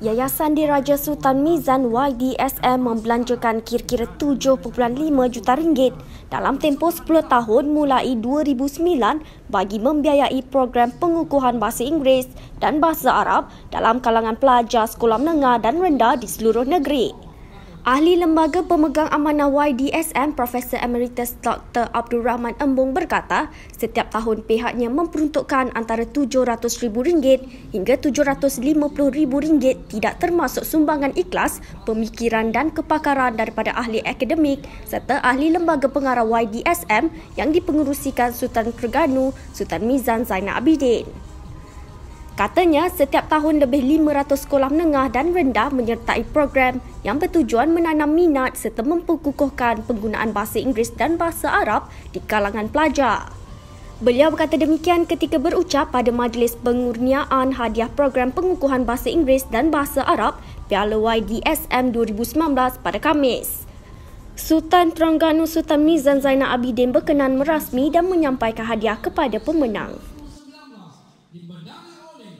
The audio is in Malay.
Yayasan Diraja Sultan Mizan YDSM membelanjakan kira-kira 7.5 juta ringgit dalam tempoh 10 tahun mulai 2009 bagi membiayai program pengukuhan bahasa Inggeris dan bahasa Arab dalam kalangan pelajar sekolah menengah dan rendah di seluruh negeri. Ahli Lembaga Pemegang Amanah YDSM Profesor Emeritus Dr. Abdul Rahman Embung berkata, setiap tahun pihaknya memperuntukkan antara RM700,000 hingga RM750,000 tidak termasuk sumbangan ikhlas, pemikiran dan kepakaran daripada ahli akademik serta ahli lembaga pengarah YDSM yang dipengerusikan Sultan Terengganu, Sultan Mizan Zainal Abidin. Katanya, setiap tahun lebih 500 sekolah menengah dan rendah menyertai program yang bertujuan menanam minat serta memperkukuhkan penggunaan bahasa Inggeris dan bahasa Arab di kalangan pelajar. Beliau berkata demikian ketika berucap pada majlis pengurniaan hadiah program pengukuhan bahasa Inggeris dan bahasa Arab Piala YDSM 2019 pada Khamis. Sultan Terengganu Sultan Mizan Zainal Abidin berkenan merasmi dan menyampaikan hadiah kepada pemenang dimenangi oleh